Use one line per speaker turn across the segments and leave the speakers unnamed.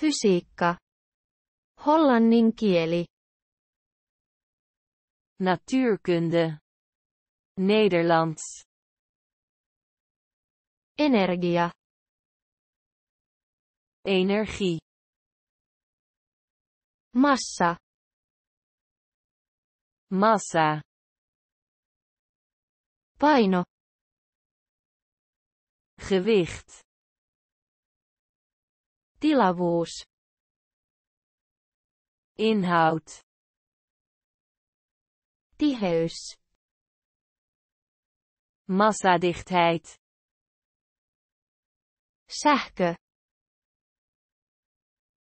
Fysiikka. Hollannin kieli. Natuurkunde. Nederlands. Energie, Energie. Massa. Massa. Paino. Gewicht. Tilavuus. Inhoud. Tiheys. Massadichtheid. Sähkö.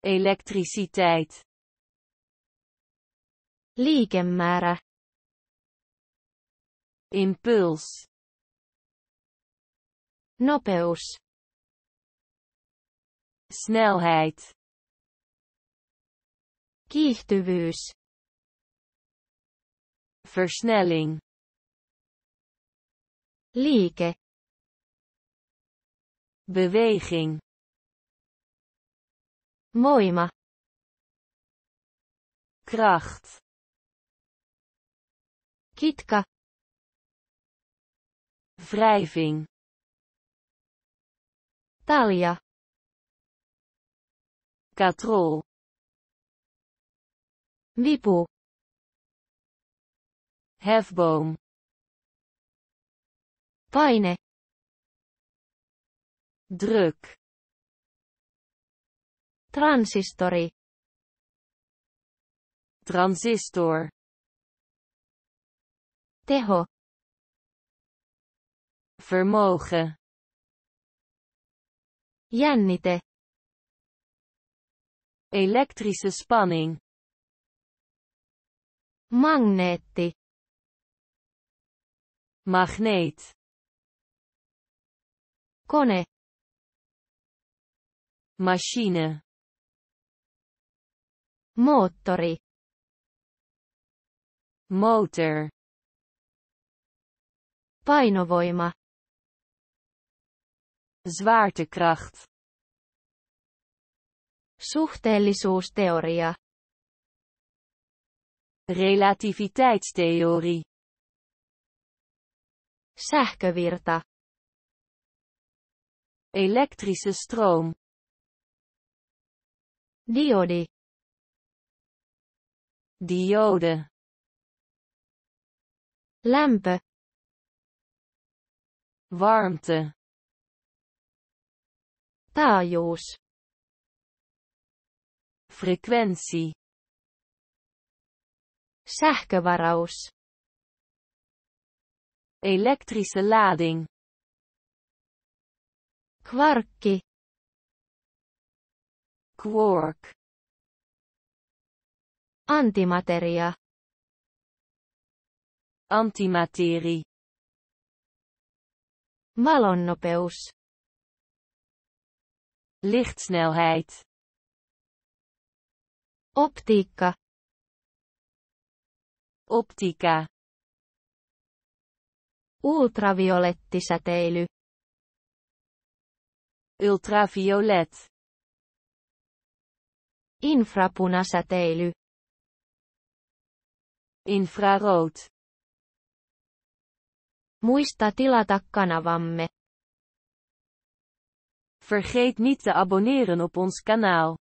Elektriciteit. Liikemäärä. Impuls. Nopeus snelheid kiihtyvyys versnelling liike beweging Moima. kracht kitka wrijving talia katrol wiepel hefboom Paine. druk transistori transistor teho vermogen jännite elektrische spanning magneetti magneet kone machine motorie, motor painovoima zwaartekracht Suhteellisuusteoria. Relativiteitstheorie. Sähkövirta. Elektrische stroom. Diode, Diode. Lämpö. Warmte. Taajuus frequentie sähkövaraus elektrische lading kwarkki quark antimateria antimaterie Malonopeus lichtsnelheid Optica. Optica. Ultraviolettisäteily. Ultraviolet. Infrapunasäteily. Infrarood. Muista tilata kanavamme. Vergeet niet te abonneren op ons kanaal.